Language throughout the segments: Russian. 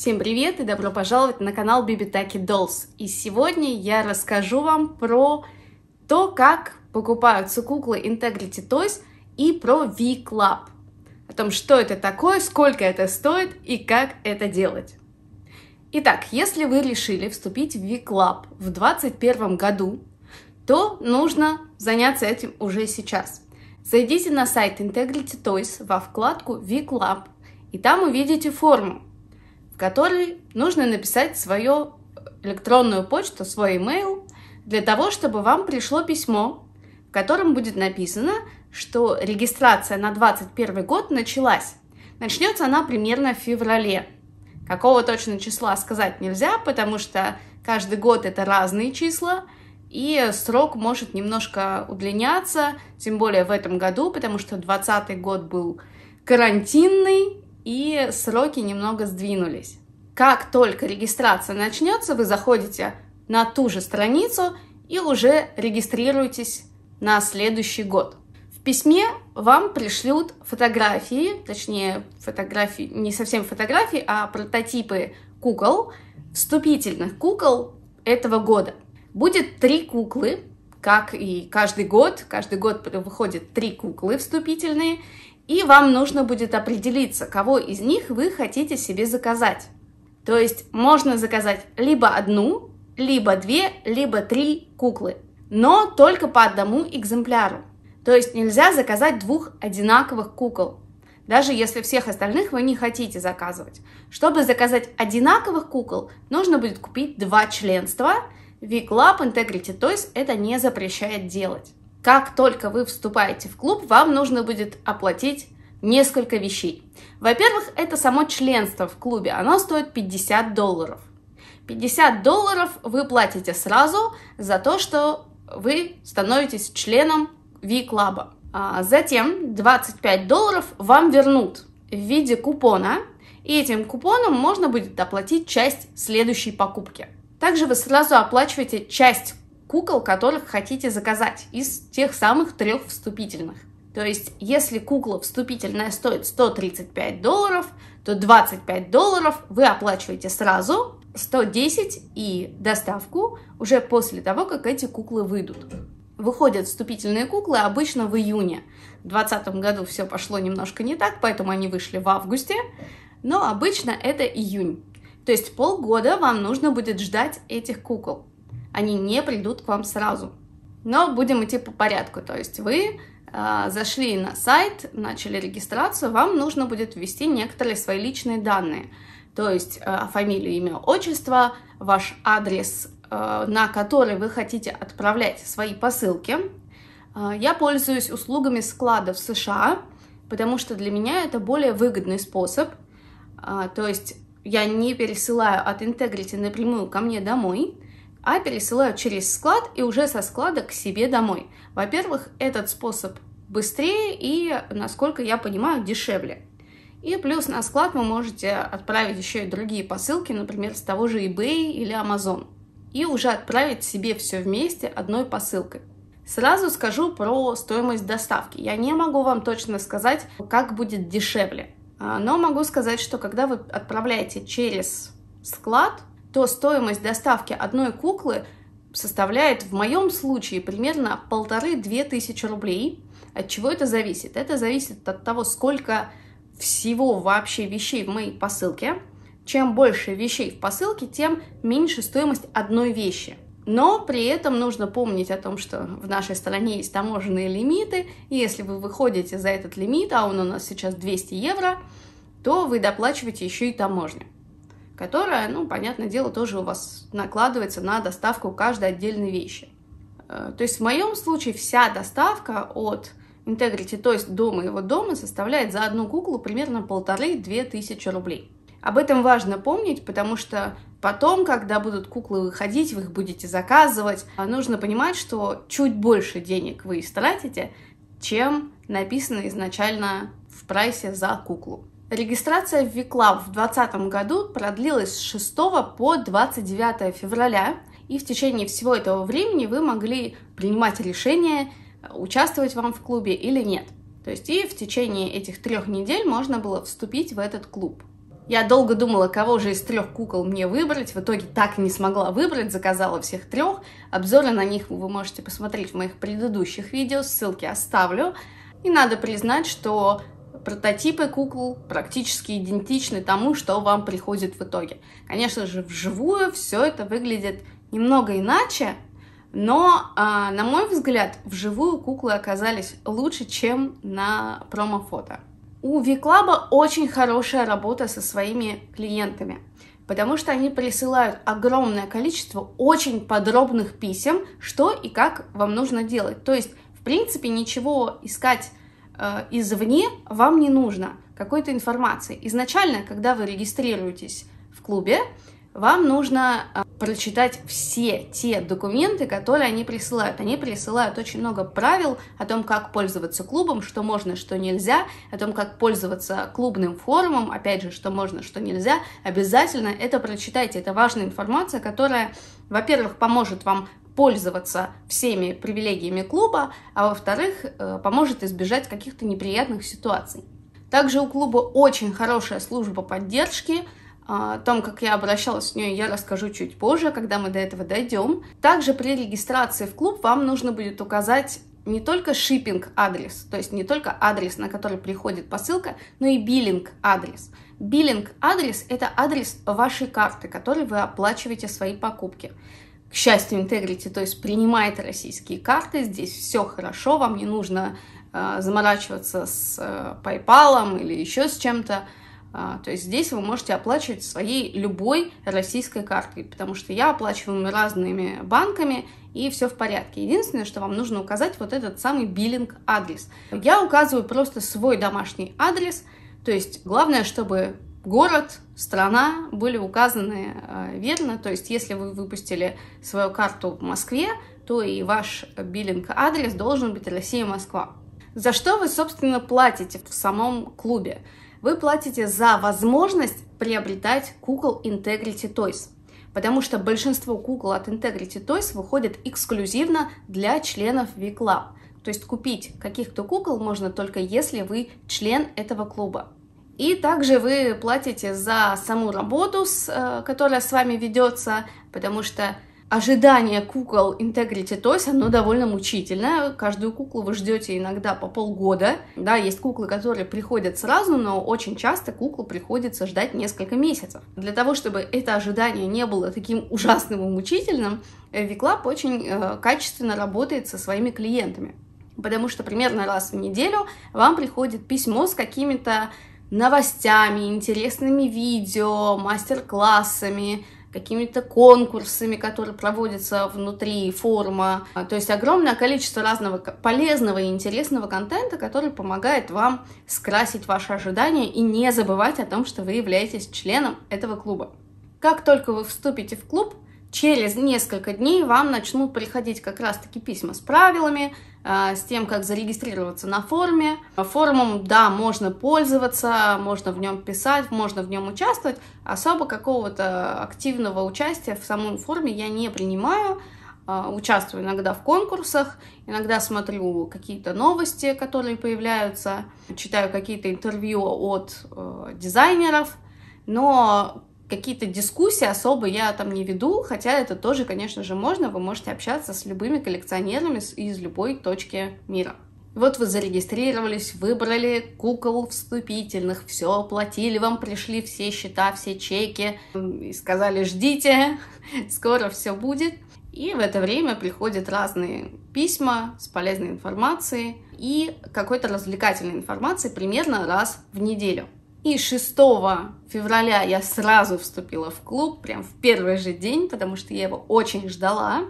Всем привет и добро пожаловать на канал Бибитаки Dolls. И сегодня я расскажу вам про то, как покупаются куклы Integrity Toys и про V-Club. О том, что это такое, сколько это стоит и как это делать. Итак, если вы решили вступить в V-Club в 2021 году, то нужно заняться этим уже сейчас. Зайдите на сайт Integrity Toys во вкладку V-Club, и там увидите форму, который нужно написать свою электронную почту, свой email, для того, чтобы вам пришло письмо, в котором будет написано, что регистрация на 2021 год началась. Начнется она примерно в феврале. Какого точно числа сказать нельзя, потому что каждый год это разные числа, и срок может немножко удлиняться, тем более в этом году, потому что 2020 год был карантинный, и сроки немного сдвинулись. Как только регистрация начнется, вы заходите на ту же страницу и уже регистрируетесь на следующий год. В письме вам пришлют фотографии, точнее фотографии, не совсем фотографии, а прототипы кукол, вступительных кукол этого года. Будет три куклы, как и каждый год. Каждый год выходят три куклы вступительные, и вам нужно будет определиться, кого из них вы хотите себе заказать. То есть можно заказать либо одну, либо две, либо три куклы, но только по одному экземпляру. То есть нельзя заказать двух одинаковых кукол, даже если всех остальных вы не хотите заказывать. Чтобы заказать одинаковых кукол, нужно будет купить два членства. Виклаб Integrity Toys это не запрещает делать. Как только вы вступаете в клуб, вам нужно будет оплатить несколько вещей. Во-первых, это само членство в клубе, оно стоит 50 долларов. 50 долларов вы платите сразу за то, что вы становитесь членом V-клаба. А затем 25 долларов вам вернут в виде купона, и этим купоном можно будет оплатить часть следующей покупки. Также вы сразу оплачиваете часть кукол, которых хотите заказать из тех самых трех вступительных. То есть, если кукла вступительная стоит 135 долларов, то 25 долларов вы оплачиваете сразу, 110 и доставку уже после того, как эти куклы выйдут. Выходят вступительные куклы обычно в июне. В 2020 году все пошло немножко не так, поэтому они вышли в августе, но обычно это июнь. То есть полгода вам нужно будет ждать этих кукол. Они не придут к вам сразу. Но будем идти по порядку. То есть вы а, зашли на сайт, начали регистрацию, вам нужно будет ввести некоторые свои личные данные. То есть а, фамилию, имя, отчество, ваш адрес, а, на который вы хотите отправлять свои посылки. я пользуюсь услугами складов США, потому что для меня это более выгодный способ. то есть я не пересылаю от Integrity напрямую ко мне домой, а пересылаю через склад и уже со склада к себе домой. Во-первых, этот способ быстрее и, насколько я понимаю, дешевле. И плюс на склад вы можете отправить еще и другие посылки, например, с того же eBay или Amazon. И уже отправить себе все вместе одной посылкой. Сразу скажу про стоимость доставки. Я не могу вам точно сказать, как будет дешевле. А, но могу сказать, что когда вы отправляете через склад, то стоимость доставки одной куклы составляет в моем случае примерно полторы-две тысячи рублей. От чего это зависит? Это зависит от того, сколько всего вообще вещей в моей посылке. Чем больше вещей в посылке, тем меньше стоимость одной вещи. Но при этом нужно помнить о том, что в нашей стране есть таможенные лимиты, и если вы выходите за этот лимит, а он у нас сейчас 200 евро, то вы доплачиваете еще и таможню которая, ну, понятное дело, тоже у вас накладывается на доставку каждой отдельной вещи. Э, то есть в моем случае вся доставка от Integrity, то есть до моего дома, составляет за одну куклу примерно полторы-две тысячи рублей. Об этом важно помнить, потому что потом, когда будут куклы выходить, вы их будете заказывать, а нужно понимать, что чуть больше денег вы истратите, чем написано изначально в прайсе за куклу. Регистрация в Виклаб в 2020 году продлилась с 6 по 29 февраля, и в течение всего этого времени вы могли принимать решение, э, участвовать вам в клубе или нет. То есть и в течение этих трех недель можно было вступить в этот клуб. Я долго думала, кого же из трех кукол мне выбрать. В итоге так и не смогла выбрать, заказала всех трех. Обзоры на них вы можете посмотреть в моих предыдущих видео, ссылки оставлю. И надо признать, что Прототипы кукол практически идентичны тому, что вам приходит в итоге. Конечно же, вживую все это выглядит немного иначе, но, э, на мой взгляд, вживую куклы оказались лучше, чем на промо-фото. У Виклаба очень хорошая работа со своими клиентами, потому что они присылают огромное количество очень подробных писем, что и как вам нужно делать. То есть, в принципе, ничего искать Э, извне вам не нужно какой-то информации. Изначально, когда вы регистрируетесь в клубе, вам нужно э, прочитать все те документы, которые они присылают. Они присылают очень много правил о том, как пользоваться клубом, что можно, что нельзя, о том, как пользоваться клубным форумом, опять же, что можно, что нельзя. Обязательно это прочитайте, это важная информация, которая, во-первых, поможет вам пользоваться всеми привилегиями клуба, а во-вторых, э, поможет избежать каких-то неприятных ситуаций. Также у клуба очень хорошая служба поддержки, о том, как я обращалась с ней, я расскажу чуть позже, когда мы до этого дойдем. Также при регистрации в клуб вам нужно будет указать не только шиппинг адрес, то есть не только адрес, на который приходит посылка, но и биллинг адрес. Биллинг адрес – это адрес вашей карты, который вы оплачиваете свои покупки к счастью, Integrity, то есть принимает российские карты, здесь все хорошо, вам не нужно э, заморачиваться с э, PayPal или еще с чем-то. Э, то есть здесь вы можете оплачивать своей любой российской картой, потому что я оплачиваю разными банками, и все в порядке. Единственное, что вам нужно указать вот этот самый биллинг адрес. Я указываю просто свой домашний адрес, то есть главное, чтобы город, страна были указаны э, верно. То есть, если вы выпустили свою карту в Москве, то и ваш биллинг-адрес должен быть Россия-Москва. За что вы, собственно, платите в самом клубе? Вы платите за возможность приобретать кукол Integrity Toys, потому что большинство кукол от Integrity Toys выходит эксклюзивно для членов V-Club. То есть купить каких-то кукол можно только если вы член этого клуба. И также вы платите за саму работу, э, которая с вами ведется, потому что ожидание кукол Integrity Toys, оно довольно мучительное. Каждую куклу вы ждете иногда по полгода. Да, есть куклы, которые приходят сразу, но очень часто куклу приходится ждать несколько месяцев. Для того, чтобы это ожидание не было таким ужасным и мучительным, Виклаб э, очень э, качественно работает со своими клиентами. Потому что примерно раз в неделю вам приходит письмо с какими-то новостями, интересными видео, мастер-классами, какими-то конкурсами, которые проводятся внутри форума. А, то есть огромное количество разного полезного и интересного контента, который помогает вам скрасить ваши ожидания и не забывать о том, что вы являетесь членом этого клуба. Как только вы вступите в клуб, через несколько дней вам начнут приходить как раз-таки письма с правилами, а, с тем, как зарегистрироваться на форуме. Форумом, да, можно пользоваться, можно в нем писать, можно в нем участвовать. Особо какого-то активного участия в самом форуме я не принимаю. А, участвую иногда в конкурсах, иногда смотрю какие-то новости, которые появляются, читаю какие-то интервью от э, дизайнеров. Но какие-то дискуссии особо я там не веду, хотя это тоже, конечно же, можно. Вы можете общаться с любыми коллекционерами из любой точки мира. Вот вы зарегистрировались, выбрали кукол вступительных, все оплатили, вам пришли все счета, все чеки, и сказали ждите, скоро все будет. И в это время приходят разные письма с полезной информацией и какой-то развлекательной информацией примерно раз в неделю. И 6 февраля я сразу вступила в клуб, прям в первый же день, потому что я его очень ждала.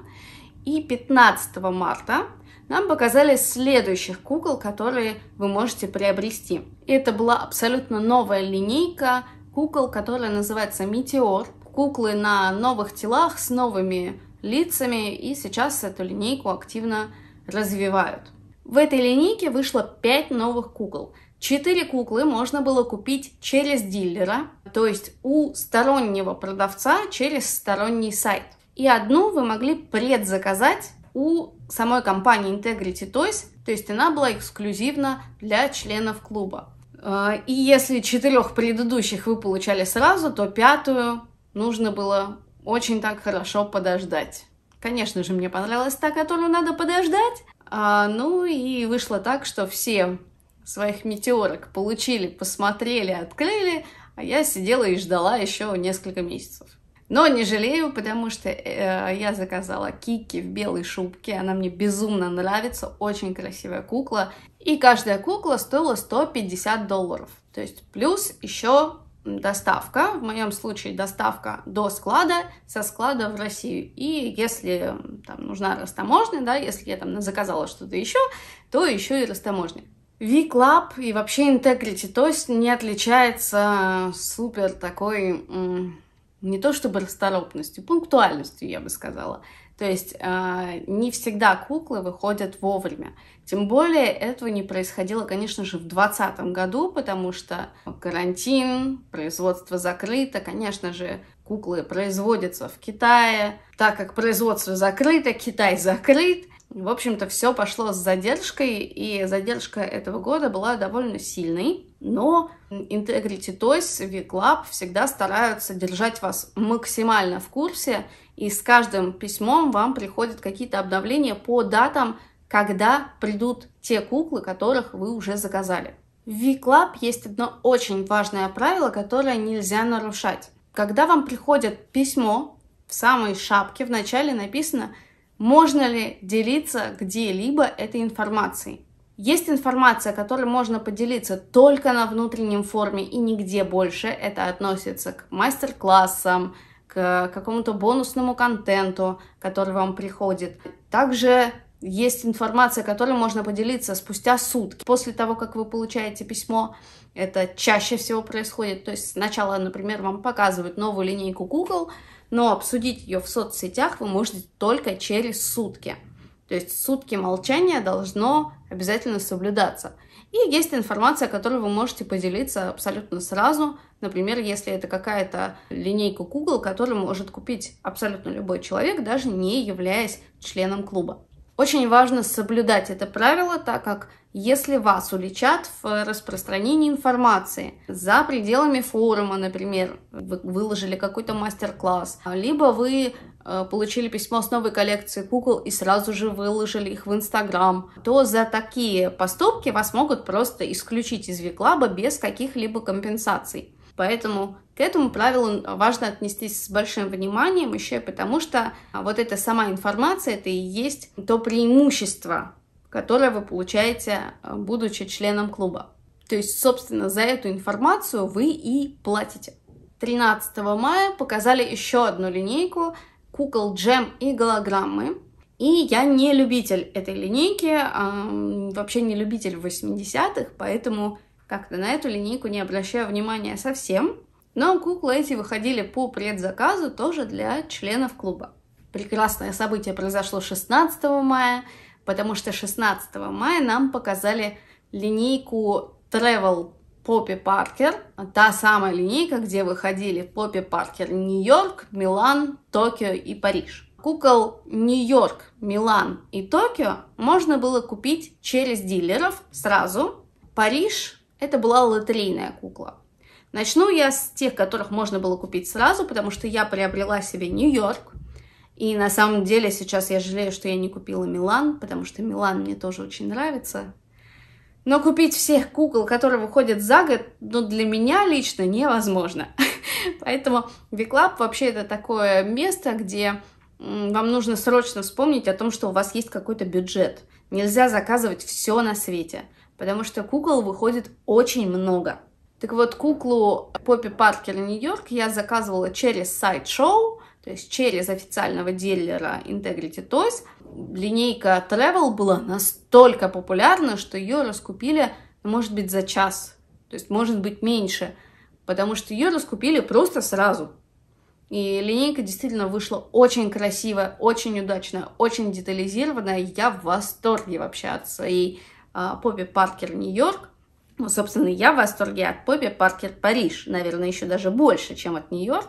И 15 марта нам показали следующих кукол, которые вы можете приобрести. И Это была абсолютно новая линейка кукол, которая называется «Метеор». Куклы на новых телах с новыми лицами, и сейчас эту линейку активно развивают. В этой линейке вышло 5 новых кукол – Четыре куклы можно было купить через дилера, то есть у стороннего продавца через сторонний сайт. И одну вы могли предзаказать у самой компании Integrity Toys, то есть она была эксклюзивна для членов клуба. Э, и если четырех предыдущих вы получали сразу, то пятую нужно было очень так хорошо подождать. Конечно же, мне понравилась та, которую надо подождать. А, ну и вышло так, что все своих метеорок получили, посмотрели, открыли, а я сидела и ждала еще несколько месяцев. Но не жалею, потому что э, я заказала Кики в белой шубке, она мне безумно нравится, очень красивая кукла. И каждая кукла стоила 150 долларов, то есть плюс еще доставка, в моем случае доставка до склада, со склада в Россию. И если там нужна растаможня, да, если я там заказала что-то еще, то еще и растаможня. V-Club и вообще Integrity есть не отличается э, супер такой, не то чтобы расторопностью, пунктуальностью, я бы сказала. То есть э, не всегда куклы выходят вовремя. Тем более этого не происходило, конечно же, в 2020 году, потому что карантин, производство закрыто, конечно же, куклы производятся в Китае. Так как производство закрыто, Китай закрыт – в общем-то, все пошло с задержкой, и задержка этого года была довольно сильной, но Integrity Toys, VClub всегда стараются держать вас максимально в курсе, и с каждым письмом вам приходят какие-то обновления по датам, когда придут те куклы, которых вы уже заказали. В v есть одно очень важное правило, которое нельзя нарушать. Когда вам приходит письмо, в самой шапке в начале написано – можно ли делиться где-либо этой информацией. Есть информация, которой можно поделиться только на внутреннем форуме и нигде больше. Это относится к мастер-классам, к какому-то бонусному контенту, который вам приходит. Также есть информация, которой можно поделиться спустя сутки. После того, как вы получаете письмо, это чаще всего происходит. То есть сначала, например, вам показывают новую линейку Google, но обсудить ее в соцсетях вы можете только через сутки. То есть сутки молчания должно обязательно соблюдаться. И есть информация, которую вы можете поделиться абсолютно сразу. Например, если это какая-то линейка Google, которую может купить абсолютно любой человек, даже не являясь членом клуба. Очень важно соблюдать это правило, так как если вас уличат в распространении информации за пределами форума, например, вы выложили какой-то мастер-класс, либо вы э, получили письмо с новой коллекции кукол и сразу же выложили их в Инстаграм, то за такие поступки вас могут просто исключить из Виклаба без каких-либо компенсаций. Поэтому к этому правилу важно отнестись с большим вниманием еще потому, что а, вот эта сама информация, это и есть то преимущество, которое вы получаете, а, будучи членом клуба. То есть, собственно, за эту информацию вы и платите. 13 мая показали еще одну линейку кукол джем и голограммы. И я не любитель этой линейки, а, вообще не любитель 80-х, поэтому как-то на эту линейку не обращаю внимания совсем. Но куклы эти выходили по предзаказу тоже для членов клуба. Прекрасное событие произошло 16 мая, потому что 16 мая нам показали линейку Travel Поппи Паркер, та самая линейка, где выходили Поппи Паркер Нью-Йорк, Милан, Токио и Париж. Кукол Нью-Йорк, Милан и Токио можно было купить через дилеров сразу. Париж это была лотерейная кукла. Начну я с тех, которых можно было купить сразу, потому что я приобрела себе Нью-Йорк. И на самом деле сейчас я жалею, что я не купила Милан, потому что Милан мне тоже очень нравится. Но купить всех кукол, которые выходят за год, ну, для меня лично невозможно. Поэтому Виклаб вообще это такое место, где вам нужно срочно вспомнить о том, что у вас есть какой-то бюджет. Нельзя заказывать все на свете – потому что кукол выходит очень много. Так вот, куклу Поппи Паркер Нью-Йорк я заказывала через сайт-шоу, то есть через официального дилера Integrity Toys. Линейка Travel была настолько популярна, что ее раскупили, может быть, за час, то есть, может быть, меньше, потому что ее раскупили просто сразу. И линейка действительно вышла очень красивая, очень удачная, очень детализированная. Я в восторге вообще от своей а, Поби Паркер Нью-Йорк. Ну, собственно, я в восторге от Поби Паркер Париж. Наверное, еще даже больше, чем от Нью-Йорк.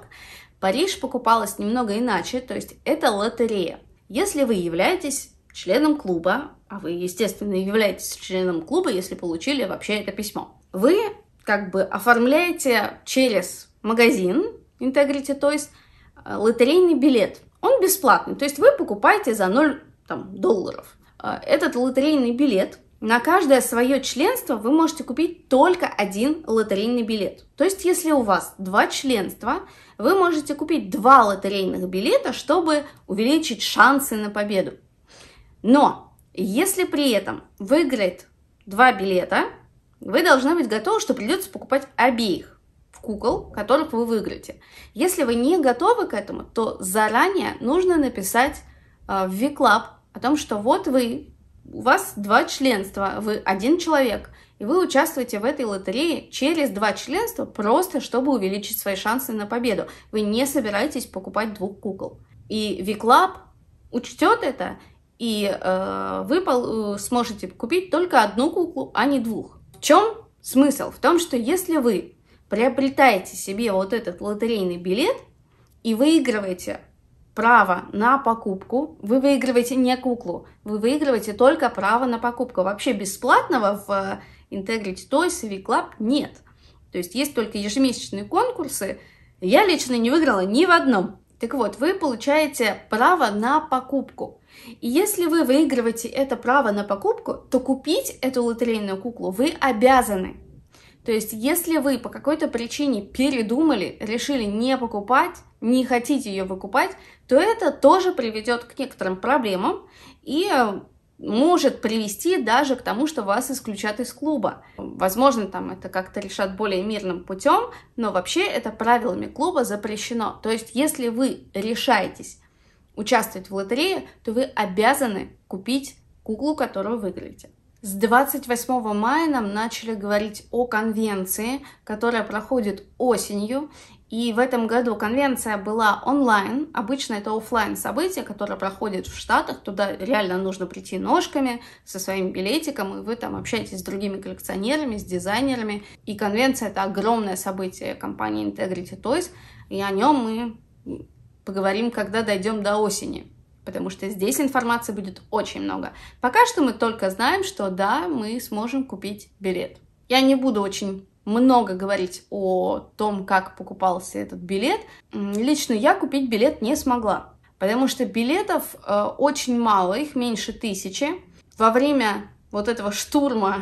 Париж покупалась немного иначе, то есть это лотерея. Если вы являетесь членом клуба, а вы, естественно, являетесь членом клуба, если получили вообще это письмо, вы как бы оформляете через магазин Integrity Toys э, лотерейный билет. Он бесплатный, то есть вы покупаете за 0 там, долларов. Э, этот лотерейный билет на каждое свое членство вы можете купить только один лотерейный билет. То есть, если у вас два членства, вы можете купить два лотерейных билета, чтобы увеличить шансы на победу. Но если при этом выиграет два билета, вы должны быть готовы, что придется покупать обеих кукол, которых вы выиграете. Если вы не готовы к этому, то заранее нужно написать э, в VClub о том, что вот вы у вас два членства, вы один человек, и вы участвуете в этой лотерее через два членства, просто чтобы увеличить свои шансы на победу. Вы не собираетесь покупать двух кукол. И Виклаб учтет это, и э, вы э, сможете купить только одну куклу, а не двух. В чем смысл? В том, что если вы приобретаете себе вот этот лотерейный билет и выигрываете право на покупку, вы выигрываете не куклу, вы выигрываете только право на покупку. Вообще бесплатного в э, Integrity Toys и club нет. То есть есть только ежемесячные конкурсы. Я лично не выиграла ни в одном. Так вот, вы получаете право на покупку. И если вы выигрываете это право на покупку, то купить эту лотерейную куклу вы обязаны. То есть, если вы по какой-то причине передумали, решили не покупать, не хотите ее выкупать, то это тоже приведет к некоторым проблемам и э, может привести даже к тому, что вас исключат из клуба. Возможно, там это как-то решат более мирным путем, но вообще это правилами клуба запрещено. То есть, если вы решаетесь участвовать в лотерее, то вы обязаны купить куклу, которую выиграете. С 28 мая нам начали говорить о конвенции, которая проходит осенью, и в этом году конвенция была онлайн, обычно это офлайн событие, которое проходит в Штатах, туда реально нужно прийти ножками со своим билетиком, и вы там общаетесь с другими коллекционерами, с дизайнерами. И конвенция это огромное событие компании Integrity Toys, и о нем мы поговорим, когда дойдем до осени потому что здесь информации будет очень много. Пока что мы только знаем, что да, мы сможем купить билет. Я не буду очень много говорить о том, как покупался этот билет. Лично я купить билет не смогла, потому что билетов э, очень мало, их меньше тысячи. Во время вот этого штурма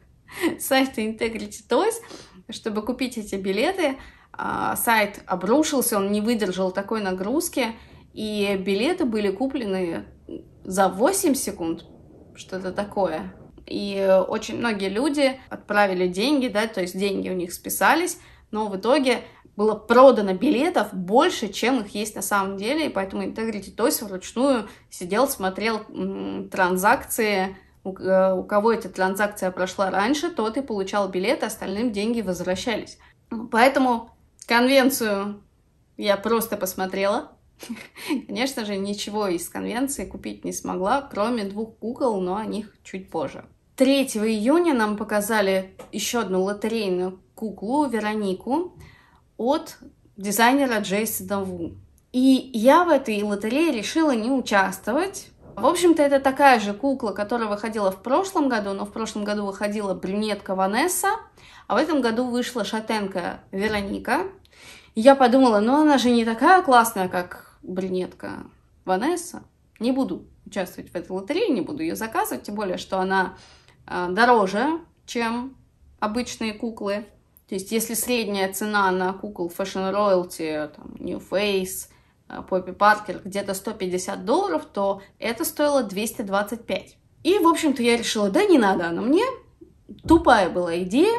сайта Integrity Toys, чтобы купить эти билеты, э, сайт обрушился, он не выдержал такой нагрузки, и билеты были куплены за 8 секунд, что-то такое. И очень многие люди отправили деньги, да, то есть деньги у них списались, но в итоге было продано билетов больше, чем их есть на самом деле, и поэтому Integrity Toys вручную сидел, смотрел транзакции, у, э, у кого эта транзакция прошла раньше, тот и получал билет, остальным деньги возвращались. Ну, поэтому конвенцию я просто посмотрела. Конечно же, ничего из конвенции купить не смогла, кроме двух кукол, но о них чуть позже. 3 июня нам показали еще одну лотерейную куклу Веронику от дизайнера Джейсона Ву. И я в этой лотерее решила не участвовать. В общем-то, это такая же кукла, которая выходила в прошлом году, но в прошлом году выходила брюнетка Ванесса, а в этом году вышла шатенка Вероника. И я подумала, ну она же не такая классная, как брюнетка Ванесса. Не буду участвовать в этой лотерее, не буду ее заказывать, тем более, что она Э, дороже, чем обычные куклы. То есть, если средняя цена на кукол Fashion Royalty, там, New Face, Поппи э, Паркер где-то 150 долларов, то это стоило 225. И, в общем-то, я решила, да не надо она мне. Тупая была идея,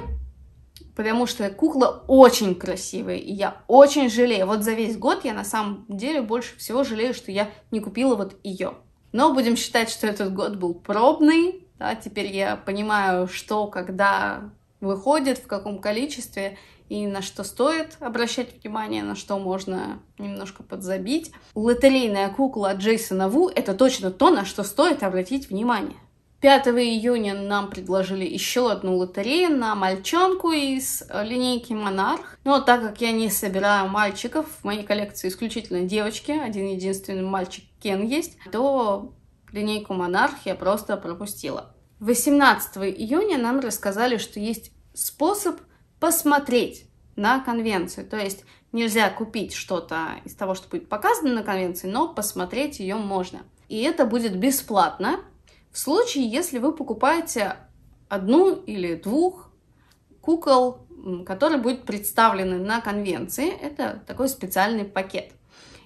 потому что кукла очень красивая, и я очень жалею. Вот за весь год я на самом деле больше всего жалею, что я не купила вот ее. Но будем считать, что этот год был пробный, да, теперь я понимаю, что, когда выходит, в каком количестве и на что стоит обращать внимание, на что можно немножко подзабить. Лотерейная кукла Джейсона Ву — это точно то, на что стоит обратить внимание. 5 июня нам предложили еще одну лотерею на мальчонку из линейки Монарх. Но так как я не собираю мальчиков, в моей коллекции исключительно девочки, один единственный мальчик Кен есть, то Линейку «Монарх» я просто пропустила. 18 июня нам рассказали, что есть способ посмотреть на конвенцию. То есть нельзя купить что-то из того, что будет показано на конвенции, но посмотреть ее можно. И это будет бесплатно в случае, если вы покупаете одну или двух кукол, которые будут представлены на конвенции. Это такой специальный пакет.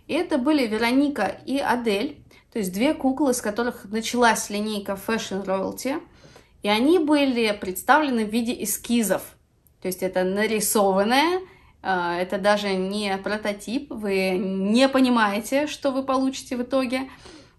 И это были Вероника и Адель. То есть две куклы, с которых началась линейка Fashion Royalty, и они были представлены в виде эскизов. То есть это нарисованное, а, это даже не прототип, вы не понимаете, что вы получите в итоге.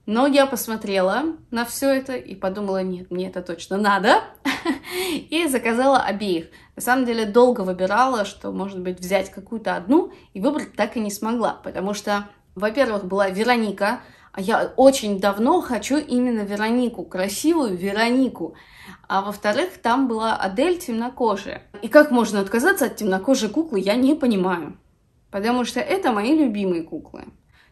Но я посмотрела на все это и подумала, нет, мне это точно надо. И заказала обеих. На самом деле долго выбирала, что, может быть, взять какую-то одну, и выбрать так и не смогла. Потому что, во-первых, была Вероника, а я очень давно хочу именно Веронику, красивую Веронику. А во-вторых, там была Адель темнокожая. И как можно отказаться от темнокожей куклы, я не понимаю. Потому что это мои любимые куклы.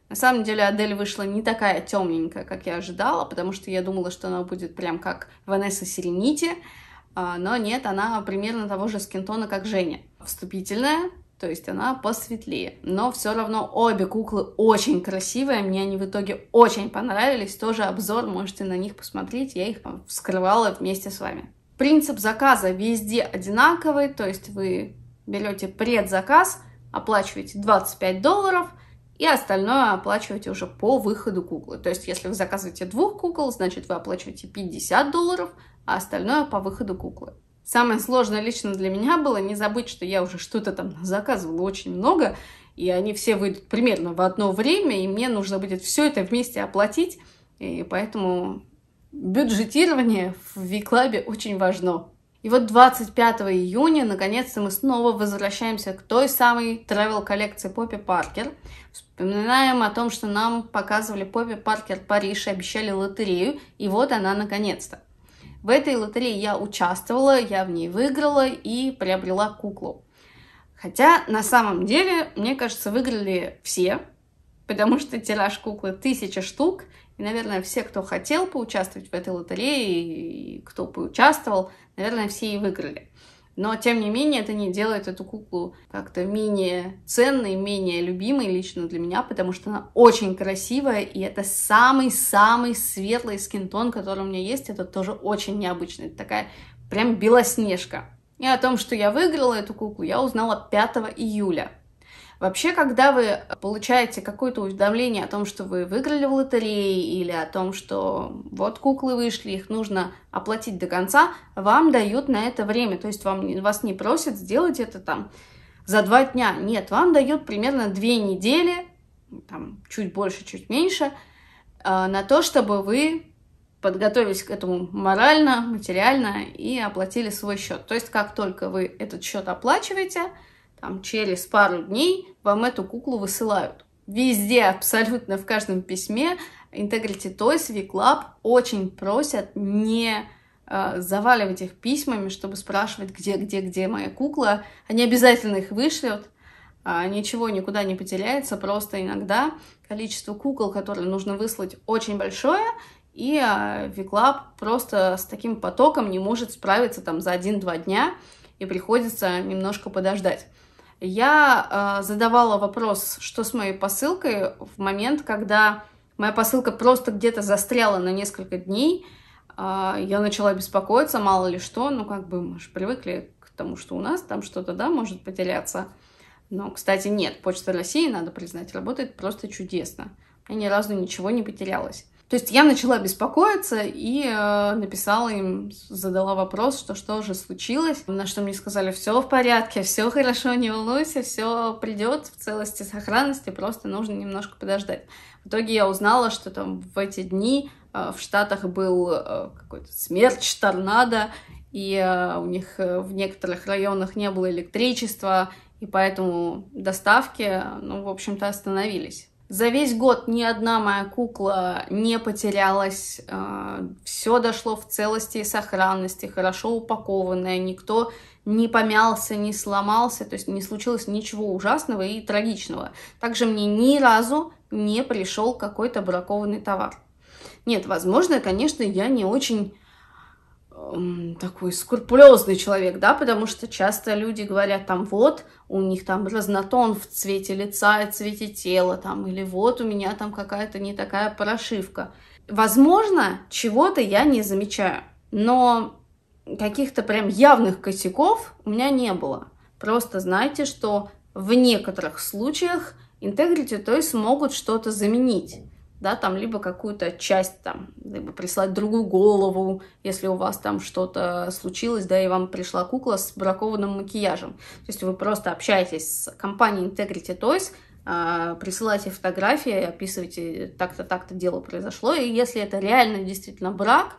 На самом деле Адель вышла не такая темненькая, как я ожидала, потому что я думала, что она будет прям как Ванесса Серенити, а, но нет, она примерно того же скинтона, как Женя. Вступительная, то есть она посветлее. Но все равно обе куклы очень красивые. Мне они в итоге очень понравились. Тоже обзор можете на них посмотреть. Я их вскрывала вместе с вами. Принцип заказа везде одинаковый. То есть вы берете предзаказ, оплачиваете 25 долларов – и остальное оплачиваете уже по выходу куклы. То есть, если вы заказываете двух кукол, значит, вы оплачиваете 50 долларов, а остальное по выходу куклы. Самое сложное лично для меня было не забыть, что я уже что-то там заказывала очень много, и они все выйдут примерно в одно время, и мне нужно будет все это вместе оплатить, и поэтому бюджетирование в Виклабе очень важно. И вот 25 июня, наконец-то, мы снова возвращаемся к той самой travel-коллекции Поппи Паркер. Вспоминаем о том, что нам показывали Поппи Паркер Париж и обещали лотерею, и вот она наконец-то. В этой лотерее я участвовала, я в ней выиграла и приобрела куклу. Хотя на самом деле, мне кажется, выиграли все, потому что тираж куклы тысяча штук, и, наверное, все, кто хотел поучаствовать в этой лотерее, и кто поучаствовал, наверное, все и выиграли. Но, тем не менее, это не делает эту куклу как-то менее ценной, менее любимой лично для меня, потому что она очень красивая, и это самый-самый светлый скинтон, который у меня есть. Это тоже очень необычный. Это такая прям белоснежка. И о том, что я выиграла эту куклу, я узнала 5 июля. Вообще, когда вы получаете какое-то уведомление о том, что вы выиграли в лотерее или о том, что вот куклы вышли, их нужно оплатить до конца, вам дают на это время. То есть вам, вас не просят сделать это там за два дня. Нет, вам дают примерно две недели, там чуть больше, чуть меньше, э, на то, чтобы вы подготовились к этому морально, материально и оплатили свой счет. То есть как только вы этот счет оплачиваете, там через пару дней вам эту куклу высылают. Везде, абсолютно в каждом письме Integrity Toys, VClub очень просят не э, заваливать их письмами, чтобы спрашивать, где, где, где моя кукла. Они обязательно их вышлют, а ничего никуда не потеряется, просто иногда количество кукол, которые нужно выслать, очень большое, и э, просто с таким потоком не может справиться там за один-два дня, и приходится немножко подождать я э, задавала вопрос, что с моей посылкой в момент, когда моя посылка просто где-то застряла на несколько дней, э, я начала беспокоиться, мало ли что, ну как бы мы же привыкли к тому, что у нас там что-то, да, может потеряться. Но, кстати, нет, Почта России, надо признать, работает просто чудесно. У ни разу ничего не потерялось. То есть я начала беспокоиться и э, написала им, задала вопрос, что что же случилось, на что мне сказали, все в порядке, все хорошо, не волнуйся, все придет в целости, сохранности, просто нужно немножко подождать. В итоге я узнала, что там в эти дни э, в Штатах был э, какой-то смерч, торнадо, и э, у них э, в некоторых районах не было электричества, и поэтому доставки, ну, в общем-то, остановились. За весь год ни одна моя кукла не потерялась, а, все дошло в целости и сохранности, хорошо упакованное, никто не помялся, не сломался, то есть не случилось ничего ужасного и трагичного. Также мне ни разу не пришел какой-то бракованный товар. Нет, возможно, конечно, я не очень такой скрупулезный человек, да, потому что часто люди говорят там вот, у них там разнотон в цвете лица и цвете тела там, или вот у меня там какая-то не такая прошивка. Возможно, чего-то я не замечаю, но каких-то прям явных косяков у меня не было. Просто знайте, что в некоторых случаях Integrity Toys могут что-то заменить да, там, либо какую-то часть, там, либо прислать другую голову, если у вас там что-то случилось, да, и вам пришла кукла с бракованным макияжем. То есть вы просто общаетесь с компанией Integrity Toys, а, присылайте фотографии, описывайте так-то, так-то дело произошло, и если это реально действительно брак,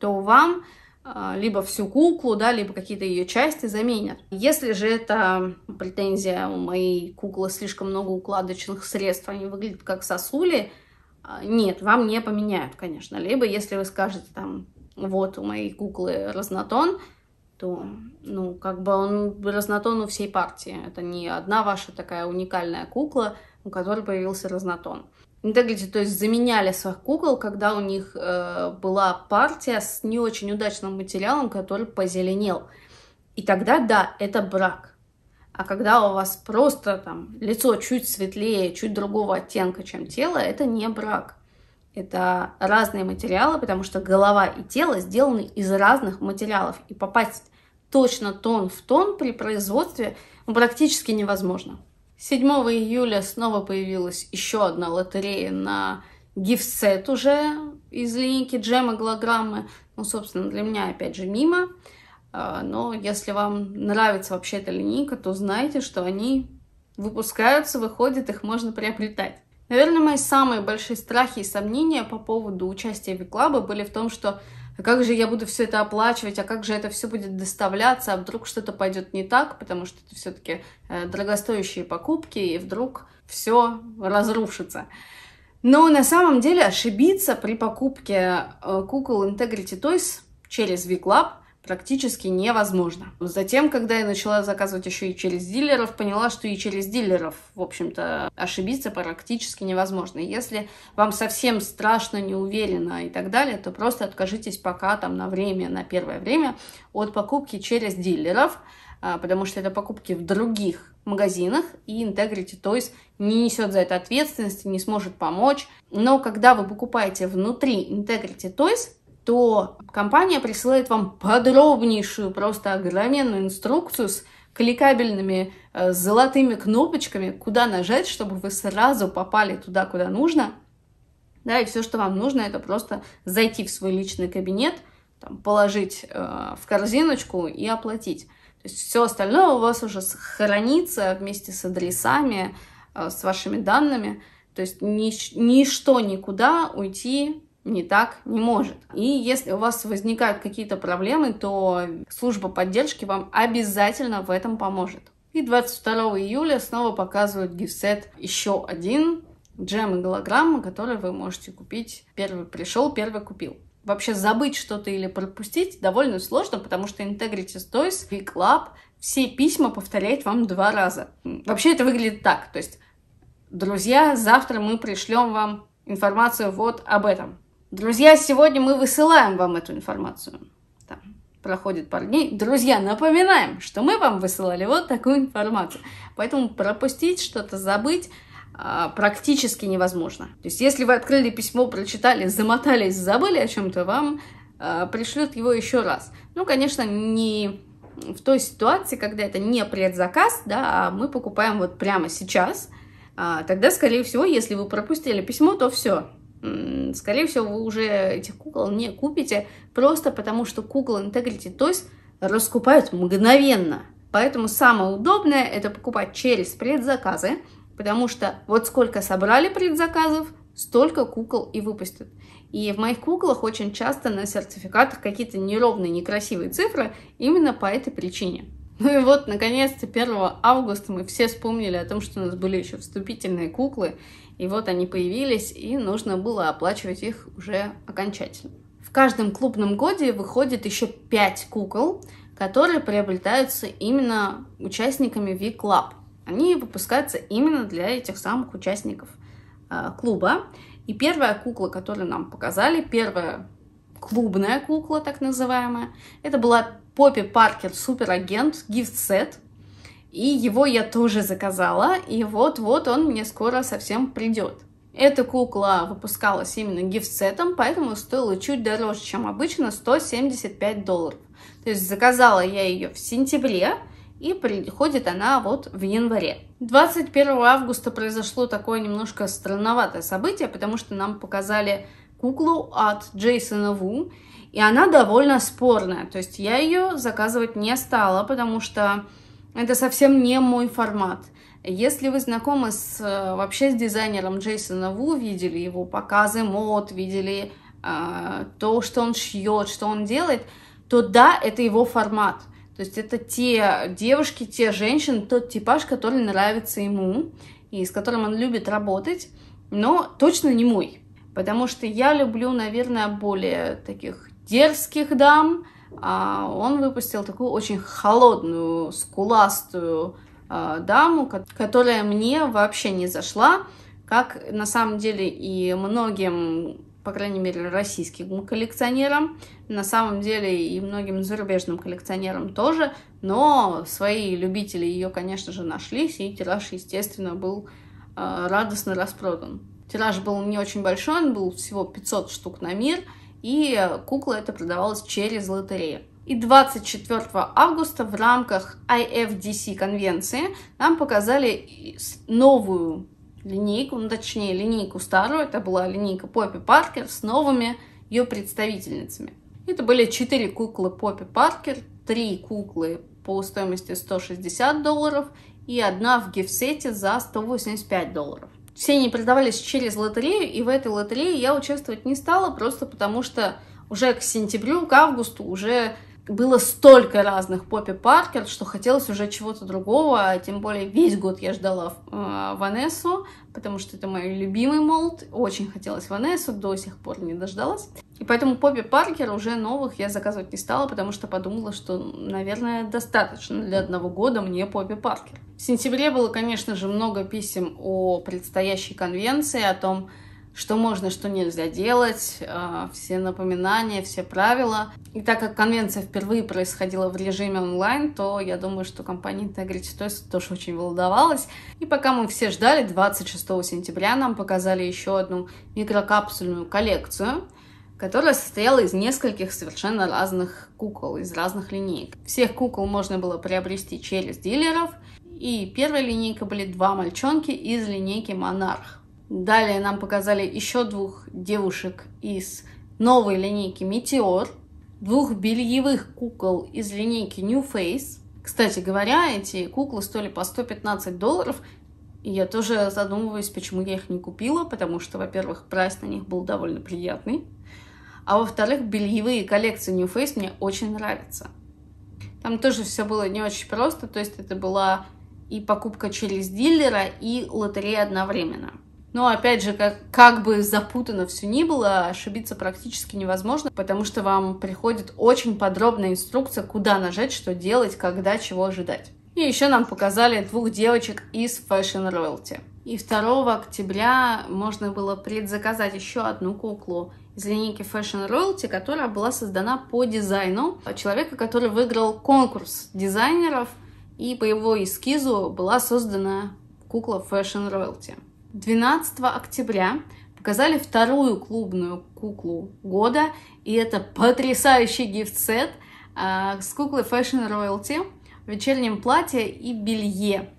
то вам а, либо всю куклу, да, либо какие-то ее части заменят. Если же это претензия у моей куклы слишком много укладочных средств, они выглядят как сосули, а, нет, вам не поменяют, конечно. Либо если вы скажете там, вот у моей куклы разнотон, то, ну, как бы он разнотон у всей партии. Это не одна ваша такая уникальная кукла, у которой появился разнотон. Интегрити, ну, то есть заменяли своих кукол, когда у них э, была партия с не очень удачным материалом, который позеленел. И тогда, да, это брак. А когда у вас просто там лицо чуть светлее, чуть другого оттенка, чем тело, это не брак. Это разные материалы, потому что голова и тело сделаны из разных материалов. И попасть точно тон в тон при производстве практически невозможно. 7 июля снова появилась еще одна лотерея на гифсет уже из линейки джема голограммы. Ну, собственно, для меня опять же мимо. А, но если вам нравится вообще эта линейка, то знайте, что они выпускаются, выходят, их можно приобретать. Наверное, мои самые большие страхи и сомнения по поводу участия Виклаба были в том, что а как же я буду все это оплачивать, а как же это все будет доставляться, а вдруг что-то пойдет не так, потому что это все-таки э, дорогостоящие покупки, и вдруг все разрушится. Но на самом деле ошибиться при покупке э, кукол Integrity Toys через виклаб практически невозможно. Затем, когда я начала заказывать еще и через дилеров, поняла, что и через дилеров, в общем-то, ошибиться практически невозможно. Если вам совсем страшно, неуверенно и так далее, то просто откажитесь пока там на время, на первое время от покупки через дилеров, а, потому что это покупки в других магазинах, и Integrity Toys не несет за это ответственности, не сможет помочь. Но когда вы покупаете внутри Integrity Toys, то компания присылает вам подробнейшую, просто огроменную инструкцию с кликабельными э, золотыми кнопочками, куда нажать, чтобы вы сразу попали туда, куда нужно. Да, и все, что вам нужно, это просто зайти в свой личный кабинет, там, положить э, в корзиночку и оплатить. То есть все остальное у вас уже хранится вместе с адресами, э, с вашими данными. То есть нич- ничто никуда уйти не так не может. И если у вас возникают какие-то проблемы, то служба поддержки вам обязательно в этом поможет. И 22 июля снова показывают гифсет еще один джем и голограмма, который вы можете купить. Первый пришел, первый купил. Вообще забыть что-то или пропустить довольно сложно, потому что Integrity Stories и Club все письма повторяет вам два раза. Вообще это выглядит так, то есть, друзья, завтра мы пришлем вам информацию вот об этом. Друзья, сегодня мы высылаем вам эту информацию. Там проходит пару дней. Друзья, напоминаем, что мы вам высылали вот такую информацию. Поэтому пропустить что-то, забыть а, практически невозможно. То есть, если вы открыли письмо, прочитали, замотались, забыли о чем-то, вам э, пришлют его еще раз. Ну, конечно, не в той ситуации, когда это не предзаказ, да, а мы покупаем вот прямо сейчас. А, тогда, скорее всего, если вы пропустили письмо, то все, скорее всего, вы уже этих кукол не купите, просто потому что кукол Integrity Toys раскупают мгновенно. Поэтому самое удобное это покупать через предзаказы, потому что вот сколько собрали предзаказов, столько кукол и выпустят. И в моих куклах очень часто на сертификатах какие-то неровные, некрасивые цифры именно по этой причине. Ну и вот, наконец-то, 1 августа мы все вспомнили о том, что у нас были еще вступительные куклы, и вот они появились, и нужно было оплачивать их уже окончательно. В каждом клубном годе выходит еще 5 кукол, которые приобретаются именно участниками V-Club. Они выпускаются именно для этих самых участников э, клуба. И первая кукла, которую нам показали, первая клубная кукла, так называемая, это была Поппи Паркер суперагент гифт-сет. И его я тоже заказала, и вот-вот он мне скоро совсем придет. Эта кукла выпускалась именно гифсетом, поэтому стоила чуть дороже, чем обычно, 175 долларов. То есть заказала я ее в сентябре, и приходит она вот в январе. 21 августа произошло такое немножко странноватое событие, потому что нам показали куклу от Джейсона Ву, и она довольно спорная. То есть я ее заказывать не стала, потому что это совсем не мой формат. Если вы знакомы с, э, вообще с дизайнером Джейсона Ву, видели его показы мод, видели э, то, что он шьет, что он делает, то да, это его формат. То есть это те девушки, те женщины, тот типаж, который нравится ему и с которым он любит работать, но точно не мой. Потому что я люблю, наверное, более таких дерзких дам, а, он выпустил такую очень холодную, скуластую а, даму, которая мне вообще не зашла, как на самом деле и многим по крайней мере, российским коллекционерам, на самом деле и многим зарубежным коллекционерам тоже, но свои любители ее, конечно же, нашлись, и тираж, естественно, был а, радостно распродан. Тираж был не очень большой, он был всего 500 штук на мир – и кукла эта продавалась через лотерею. И 24 августа в рамках IFDC конвенции нам показали новую линейку, ну точнее линейку старую, это была линейка Поппи Паркер с новыми ее представительницами. Это были 4 куклы Поппи Паркер, 3 куклы по стоимости 160 долларов и одна в гифсете за 185 долларов все они продавались через лотерею, и в этой лотерее я участвовать не стала, просто потому что уже к сентябрю, к августу уже было столько разных Поппи Паркер, что хотелось уже чего-то другого, а тем более весь год я ждала э, Ванессу, потому что это мой любимый молд, очень хотелось Ванессу, до сих пор не дождалась. И поэтому Поппи Паркер уже новых я заказывать не стала, потому что подумала, что, наверное, достаточно для одного года мне Поппи Паркер. В сентябре было, конечно же, много писем о предстоящей конвенции, о том, что можно, что нельзя делать, э, все напоминания, все правила. И так как конвенция впервые происходила в режиме онлайн, то я думаю, что компания Integrity Toys тоже очень волновалась. И пока мы все ждали, 26 сентября нам показали еще одну микрокапсульную коллекцию, которая состояла из нескольких совершенно разных кукол, из разных линеек. Всех кукол можно было приобрести через дилеров, и первой линейкой были два мальчонки из линейки Монарх. Далее нам показали еще двух девушек из новой линейки Метеор, двух бельевых кукол из линейки New Face. Кстати говоря, эти куклы стоили по 115 долларов, и я тоже задумываюсь, почему я их не купила, потому что, во-первых, прайс на них был довольно приятный, а во-вторых, бельевые коллекции New Face мне очень нравятся. Там тоже все было не очень просто, то есть это была и покупка через дилера, и лотерея одновременно. Но опять же, как, как бы запутано все ни было, ошибиться практически невозможно, потому что вам приходит очень подробная инструкция, куда нажать, что делать, когда, чего ожидать. И еще нам показали двух девочек из Fashion Royalty. И 2 октября можно было предзаказать еще одну куклу из линейки Fashion Royalty, которая была создана по дизайну человека, который выиграл конкурс дизайнеров, и по его эскизу была создана кукла Fashion Royalty. 12 октября показали вторую клубную куклу года, и это потрясающий гифт-сет э, с куклой Fashion Royalty в вечернем платье и белье.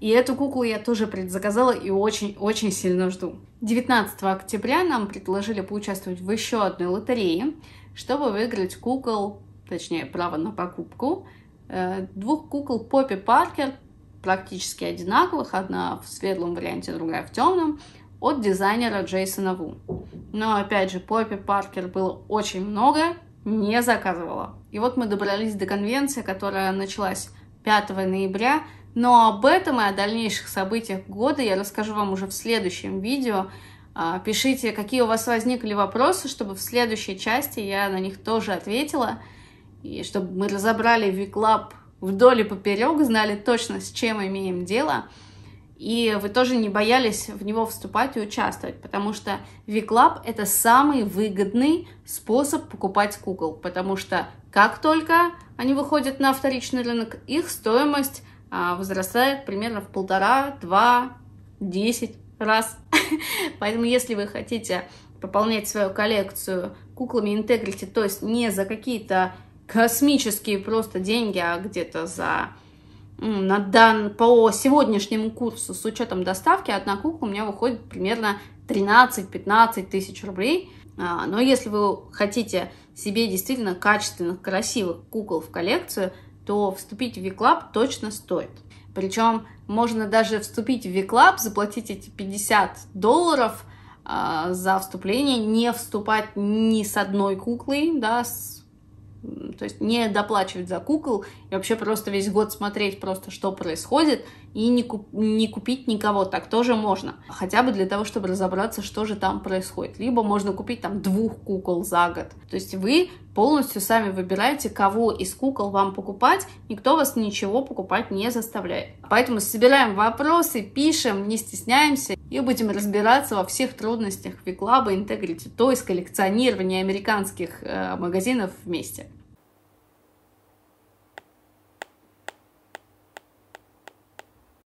И эту куклу я тоже предзаказала и очень-очень сильно жду. 19 октября нам предложили поучаствовать в еще одной лотерее, чтобы выиграть кукол, точнее, право на покупку, э, двух кукол Поппи Паркер практически одинаковых, одна в светлом варианте, другая в темном, от дизайнера Джейсона Ву. Но опять же, Поппи Паркер было очень много, не заказывала. И вот мы добрались до конвенции, которая началась 5 ноября, но об этом и о дальнейших событиях года я расскажу вам уже в следующем видео. А, пишите, какие у вас возникли вопросы, чтобы в следующей части я на них тоже ответила, и чтобы мы разобрали Виклаб вдоль и поперек, знали точно, с чем имеем дело, и вы тоже не боялись в него вступать и участвовать, потому что VClub – это самый выгодный способ покупать кукол, потому что как только они выходят на вторичный рынок, их стоимость а, возрастает примерно в полтора, два, десять раз. Поэтому если вы хотите пополнять свою коллекцию куклами Integrity, то есть не за какие-то космические просто деньги, а где-то за на дан, по сегодняшнему курсу с учетом доставки одна кукла у меня выходит примерно 13-15 тысяч рублей. А, но если вы хотите себе действительно качественных, красивых кукол в коллекцию, то вступить в Виклаб точно стоит. Причем можно даже вступить в Виклаб, заплатить эти 50 долларов а, – за вступление, не вступать ни с одной куклой, да, с то есть не доплачивать за кукол и вообще просто весь год смотреть просто, что происходит – и не, куп- не купить никого, так тоже можно. Хотя бы для того, чтобы разобраться, что же там происходит. Либо можно купить там двух кукол за год. То есть вы полностью сами выбираете, кого из кукол вам покупать. Никто вас ничего покупать не заставляет. Поэтому собираем вопросы, пишем, не стесняемся и будем разбираться во всех трудностях Виклаба Integrity, то есть коллекционирования американских э, магазинов вместе.